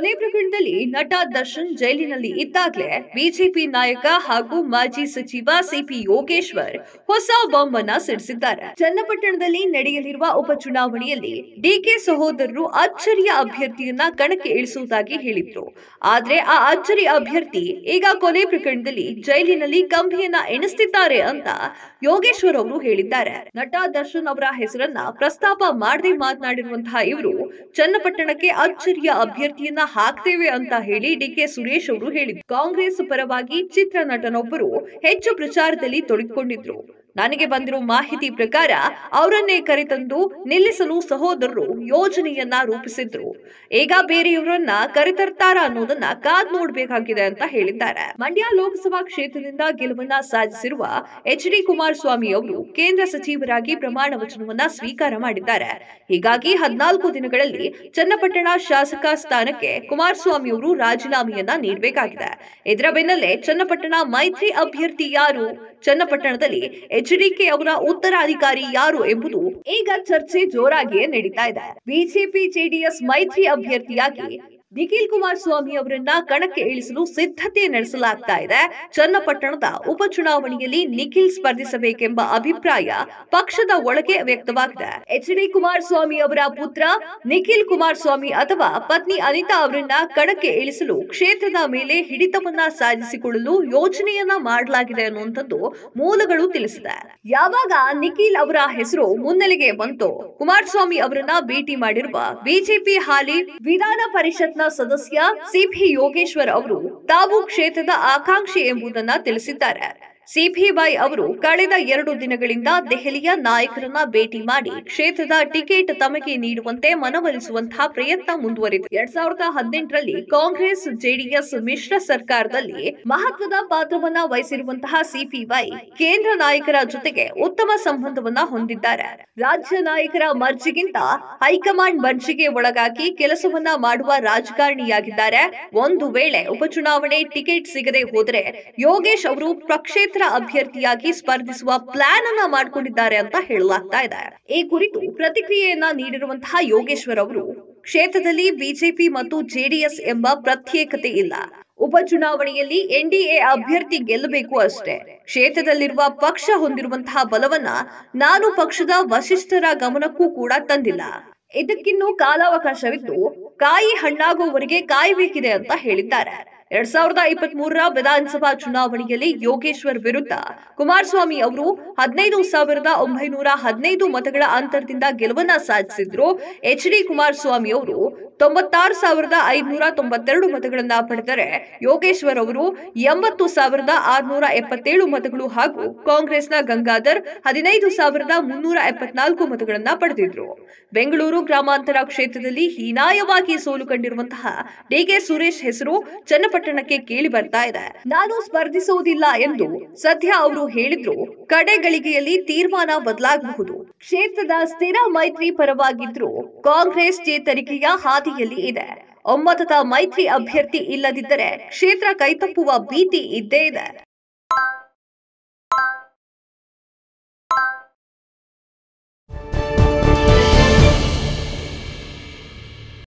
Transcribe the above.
ಕೊಲೆ ಪ್ರಕರಣದಲ್ಲಿ ನಟ ದರ್ಶನ್ ಜೈಲಿನಲ್ಲಿ ಇದ್ದಾಗಲೇ ಬಿಜೆಪಿ ನಾಯಕ ಹಾಗೂ ಮಾಜಿ ಸಚಿವ ಸಿಪಿ ಯೋಗೇಶ್ವರ್ ಹೊಸ ಬಾಂಬ್ ಅನ್ನ ಸಿಡಿಸಿದ್ದಾರೆ ಚನ್ನಪಟ್ಟಣದಲ್ಲಿ ನಡೆಯಲಿರುವ ಉಪಚುನಾವಣೆಯಲ್ಲಿ ಡಿಕೆ ಸಹೋದರರು ಅಚ್ಚರಿಯ ಅಭ್ಯರ್ಥಿಯನ್ನ ಕಣಕ್ಕೆ ಇಳಿಸುವುದಾಗಿ ಹೇಳಿದ್ರು ಆದ್ರೆ ಆ ಅಚ್ಚರಿ ಅಭ್ಯರ್ಥಿ ಈಗ ಕೊಲೆ ಪ್ರಕರಣದಲ್ಲಿ ಜೈಲಿನಲ್ಲಿ ಕಂಬಿಯನ್ನ ಎಣಿಸುತ್ತಿದ್ದಾರೆ ಅಂತ ಯೋಗೇಶ್ವರ್ ಅವರು ಹೇಳಿದ್ದಾರೆ ನಟ ದರ್ಶನ್ ಅವರ ಹೆಸರನ್ನ ಪ್ರಸ್ತಾಪ ಮಾಡದೆ ಮಾತನಾಡಿರುವಂತಹ ಇವರು ಚನ್ನಪಟ್ಟಣಕ್ಕೆ ಅಚ್ಚರಿಯ ಅಭ್ಯರ್ಥಿಯನ್ನ ಹಾಕ್ತೇವೆ ಅಂತ ಹೇಳಿ ಡಿಕೆ ಸುರೇಶ್ ಅವರು ಹೇಳಿದ್ರು ಕಾಂಗ್ರೆಸ್ ಪರವಾಗಿ ಚಿತ್ರ ನಟನೊಬ್ಬರು ಹೆಚ್ಚು ಪ್ರಚಾರದಲ್ಲಿ ತೊಡಗಿಕೊಂಡಿದ್ರು ನನಗೆ ಬಂದಿರೋ ಮಾಹಿತಿ ಪ್ರಕಾರ ಅವರನ್ನೇ ಕರೆತಂದು ನಿಲ್ಲಿಸಲು ಸಹೋದರರು ಯೋಜನೆಯನ್ನ ರೂಪಿಸಿದ್ರು ಈಗ ಬೇರೆಯವರನ್ನ ಕರೆತರ್ತಾರ ಅನ್ನೋದನ್ನ ಕಾದ್ ನೋಡ್ಬೇಕಾಗಿದೆ ಅಂತ ಹೇಳಿದ್ದಾರೆ ಮಂಡ್ಯ ಲೋಕಸಭಾ ಕ್ಷೇತ್ರದಿಂದ ಗೆಲುವನ್ನ ಸಾಧಿಸಿರುವ ಎಚ್ ಡಿ ಕುಮಾರಸ್ವಾಮಿ ಅವರು ಕೇಂದ್ರ ಸಚಿವರಾಗಿ ಪ್ರಮಾಣ ವಚನವನ್ನ ಸ್ವೀಕಾರ ಮಾಡಿದ್ದಾರೆ ಹೀಗಾಗಿ ಹದಿನಾಲ್ಕು ದಿನಗಳಲ್ಲಿ ಚನ್ನಪಟ್ಟಣ ಶಾಸಕ ಸ್ಥಾನಕ್ಕೆ ಕುಮಾರಸ್ವಾಮಿ ಅವರು ರಾಜೀನಾಮೆಯನ್ನ ನೀಡಬೇಕಾಗಿದೆ ಇದರ ಬೆನ್ನಲ್ಲೇ ಚನ್ನಪಟ್ಟಣ ಮೈತ್ರಿ ಅಭ್ಯರ್ಥಿ ಯಾರು ಚನ್ನಪಟ್ಟಣದಲ್ಲಿ ಎಚ್ ಎಚ್ಡಿಕೆ ಅವರ ಉತ್ತರಾಧಿಕಾರಿ ಯಾರು ಎಂಬುದು ಈಗ ಚರ್ಚೆ ಜೋರಾಗಿಯೇ ನಡೀತಾ ಇದೆ ಬಿಜೆಪಿ ಜೆಡಿಎಸ್ ಮೈತ್ರಿ ಅಭ್ಯರ್ಥಿಯಾಗಿ ನಿಖಿಲ್ ಕುಮಾರಸ್ವಾಮಿ ಅವರನ್ನ ಕಣಕ್ಕೆ ಇಳಿಸಲು ಸಿದ್ಧತೆ ನಡೆಸಲಾಗ್ತಾ ಇದೆ ಚನ್ನಪಟ್ಟಣದ ಉಪಚುನಾವಣೆಯಲ್ಲಿ ನಿಖಿಲ್ ಸ್ಪರ್ಧಿಸಬೇಕೆಂಬ ಅಭಿಪ್ರಾಯ ಪಕ್ಷದ ಒಳಗೆ ವ್ಯಕ್ತವಾಗಿದೆ ಎಚ್ ಡಿ ಕುಮಾರಸ್ವಾಮಿ ಅವರ ಪುತ್ರ ನಿಖಿಲ್ ಕುಮಾರಸ್ವಾಮಿ ಅಥವಾ ಪತ್ನಿ ಅನಿತಾ ಅವರನ್ನ ಕಣಕ್ಕೆ ಇಳಿಸಲು ಕ್ಷೇತ್ರದ ಮೇಲೆ ಹಿಡಿತವನ್ನ ಸಾಧಿಸಿಕೊಳ್ಳಲು ಯೋಜನೆಯನ್ನ ಮಾಡಲಾಗಿದೆ ಅನ್ನುವಂಥದ್ದು ಮೂಲಗಳು ತಿಳಿಸಿದೆ ಯಾವಾಗ ನಿಖಿಲ್ ಅವರ ಹೆಸರು ಮುನ್ನೆಲೆಗೆ ಬಂತು ಕುಮಾರಸ್ವಾಮಿ ಅವರನ್ನ ಭೇಟಿ ಮಾಡಿರುವ ಬಿಜೆಪಿ ಹಾಲಿ ವಿಧಾನ ಪರಿಷತ್ సభ్య సీపీ యోగేశ్వర ಅವರು తాబూ క్షేత్రದ ಆకాంಕ್ಷೆ ಎಂಬುದನ್ನ ತಿಳಿಸಿದ್ದಾರೆ ಸಿಪಿಬಾಯ್ ಅವರು ಕಳೆದ ಎರಡು ದಿನಗಳಿಂದ ದೆಹಲಿಯ ನಾಯಕರನ್ನ ಭೇಟಿ ಮಾಡಿ ಕ್ಷೇತ್ರದ ಟಿಕೆಟ್ ತಮಗೆ ನೀಡುವಂತೆ ಮನವೊಲಿಸುವಂತಹ ಪ್ರಯತ್ನ ಮುಂದುವರೆದಿದೆ ಎರಡ್ ಸಾವಿರದ ಹದಿನೆಂಟರಲ್ಲಿ ಕಾಂಗ್ರೆಸ್ ಜೆಡಿಎಸ್ ಮಿಶ್ರ ಸರ್ಕಾರದಲ್ಲಿ ಮಹತ್ವದ ಪಾತ್ರವನ್ನ ವಹಿಸಿರುವಂತಹ ಸಿಪಿವೈ ಕೇಂದ್ರ ನಾಯಕರ ಜೊತೆಗೆ ಉತ್ತಮ ಸಂಬಂಧವನ್ನ ಹೊಂದಿದ್ದಾರೆ ರಾಜ್ಯ ನಾಯಕರ ಮರ್ಜಿಗಿಂತ ಹೈಕಮಾಂಡ್ ಮರ್ಜಿಗೆ ಒಳಗಾಗಿ ಕೆಲಸವನ್ನ ಮಾಡುವ ರಾಜಕಾರಣಿಯಾಗಿದ್ದಾರೆ ಒಂದು ವೇಳೆ ಉಪಚುನಾವಣೆ ಟಿಕೆಟ್ ಸಿಗದೆ ಹೋದರೆ ಯೋಗೇಶ್ ಅವರು ಪ್ರಕ್ಷೇತ್ರ ಅಭ್ಯರ್ಥಿಯಾಗಿ ಸ್ಪರ್ಧಿಸುವ ಪ್ಲಾನ್ ಅನ್ನ ಮಾಡಿಕೊಂಡಿದ್ದಾರೆ ಅಂತ ಹೇಳಲಾಗ್ತಾ ಇದೆ ಈ ಕುರಿತು ಪ್ರತಿಕ್ರಿಯೆಯನ್ನ ನೀಡಿರುವಂತಹ ಯೋಗೇಶ್ವರ್ ಅವರು ಕ್ಷೇತ್ರದಲ್ಲಿ ಬಿಜೆಪಿ ಮತ್ತು ಜೆಡಿಎಸ್ ಎಂಬ ಪ್ರತ್ಯೇಕತೆ ಇಲ್ಲ ಉಪಚುನಾವಣೆಯಲ್ಲಿ ಎನ್ಡಿಎ ಅಭ್ಯರ್ಥಿ ಗೆಲ್ಲಬೇಕು ಅಷ್ಟೇ ಕ್ಷೇತ್ರದಲ್ಲಿರುವ ಪಕ್ಷ ಹೊಂದಿರುವಂತಹ ಬಲವನ್ನ ನಾನು ಪಕ್ಷದ ವಶಿಷ್ಠರ ಗಮನಕ್ಕೂ ಕೂಡ ತಂದಿಲ್ಲ ಇದಕ್ಕಿನ್ನೂ ಕಾಲಾವಕಾಶವಿದ್ದು ಕಾಯಿ ಹಣ್ಣಾಗುವವರಿಗೆ ಕಾಯಬೇಕಿದೆ ಅಂತ ಹೇಳಿದ್ದಾರೆ ಎರಡ್ ಸಾವಿರದ ಇಪ್ಪತ್ತ್ ಮೂರರ ವಿಧಾನಸಭಾ ಚುನಾವಣೆಯಲ್ಲಿ ಯೋಗೇಶ್ವರ್ ವಿರುದ್ಧ ಕುಮಾರಸ್ವಾಮಿ ಅವರು ಹದಿನೈದು ಸಾವಿರದ ಒಂಬೈನೂರ ಹದಿನೈದು ಮತಗಳ ಅಂತರದಿಂದ ಗೆಲುವನ್ನ ಸಾಧಿಸಿದ್ರು ಎಚ್ ಡಿ ಕುಮಾರಸ್ವಾಮಿ ಅವರು ತೊಂಬತ್ತಾರು ಸಾವಿರದ ಐದುನೂರ ತೊಂಬತ್ತೆರಡು ಮತಗಳನ್ನ ಪಡೆದರೆ ಯೋಗೇಶ್ವರ್ ಅವರು ಎಂಬತ್ತು ಸಾವಿರದ ಆರುನೂರ ಎಪ್ಪತ್ತೇಳು ಮತಗಳು ಹಾಗೂ ಕಾಂಗ್ರೆಸ್ನ ಗಂಗಾಧರ್ ಹದಿನೈದು ಸಾವಿರದ ಮುನ್ನೂರ ಎಪ್ಪತ್ನಾಲ್ಕು ಮತಗಳನ್ನ ಪಡೆದಿದ್ರು ಬೆಂಗಳೂರು ಗ್ರಾಮಾಂತರ ಕ್ಷೇತ್ರದಲ್ಲಿ ಹೀನಾಯವಾಗಿ ಸೋಲು ಕಂಡಿರುವಂತಹ ಡಿಕೆ ಸುರೇಶ್ ಹೆಸರು ಚನ್ನಪಟ್ಟ ಪಟ್ಟಣಕ್ಕೆ ಕೇಳಿ ಬರ್ತಾ ಇದೆ ನಾನು ಸ್ಪರ್ಧಿಸುವುದಿಲ್ಲ ಎಂದು ಸದ್ಯ ಅವರು ಹೇಳಿದ್ರು ಗಳಿಗೆಯಲ್ಲಿ ತೀರ್ಮಾನ ಬದಲಾಗಬಹುದು ಕ್ಷೇತ್ರದ ಸ್ಥಿರ ಮೈತ್ರಿ ಪರವಾಗಿದ್ರು ಕಾಂಗ್ರೆಸ್ ಚೇತರಿಕೆಯ ಹಾದಿಯಲ್ಲಿ ಇದೆ ಒಮ್ಮತದ ಮೈತ್ರಿ ಅಭ್ಯರ್ಥಿ ಇಲ್ಲದಿದ್ದರೆ ಕ್ಷೇತ್ರ ಕೈತಪ್ಪುವ ಭೀತಿ ಇದ್ದೇ ಇದೆ